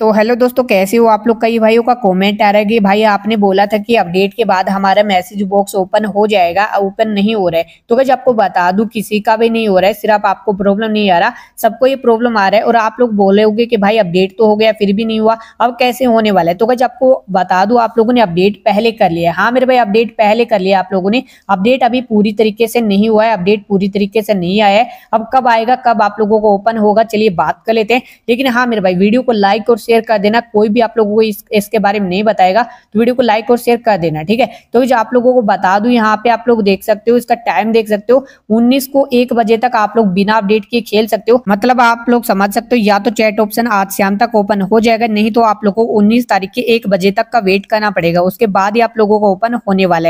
तो हेलो दोस्तों कैसे हो आप लोग कई भाइयों का कमेंट आ रहा है कि भाई आपने बोला था कि अपडेट के बाद हमारा मैसेज बॉक्स ओपन हो जाएगा ओपन नहीं हो रहा है तो भाई आपको बता दूं किसी का भी नहीं हो रहा है सिर्फ आपको प्रॉब्लम नहीं आ रहा सबको ये प्रॉब्लम आ रहा है और आप लोग बोले होगे कि भाई अपडेट तो हो गया फिर भी नहीं हुआ अब कैसे होने वाला है तो भाई आपको बता दू आप लोगों ने अपडेट पहले कर लिया हाँ मेरे भाई अपडेट पहले कर लिया आप लोगों ने अपडेट अभी पूरी तरीके से नहीं हुआ है अपडेट पूरी तरीके से नहीं आया है अब कब आएगा कब आप लोगों को ओपन होगा चलिए बात कर लेते हैं लेकिन हाँ मेरे भाई वीडियो को लाइक और शेयर कर देना कोई भी आप लोगों को इस, इसके बारे में नहीं बताएगा तो वीडियो को लाइक और शेयर कर देना ठीक है तो जो आप लोगों को बता दू यहाँ पे आप लोग देख सकते हो इसका टाइम देख सकते हो उन्नीस को एक बजे तक आप लोग बिना अपडेट के खेल सकते हो मतलब आप लोग समझ सकते हो या तो चैट ऑप्शन आज शाम तक ओपन हो जाएगा नहीं तो आप लोग को उन्नीस तारीख के एक बजे तक का वेट करना पड़ेगा उसके बाद ही आप लोगों को ओपन होने वाला है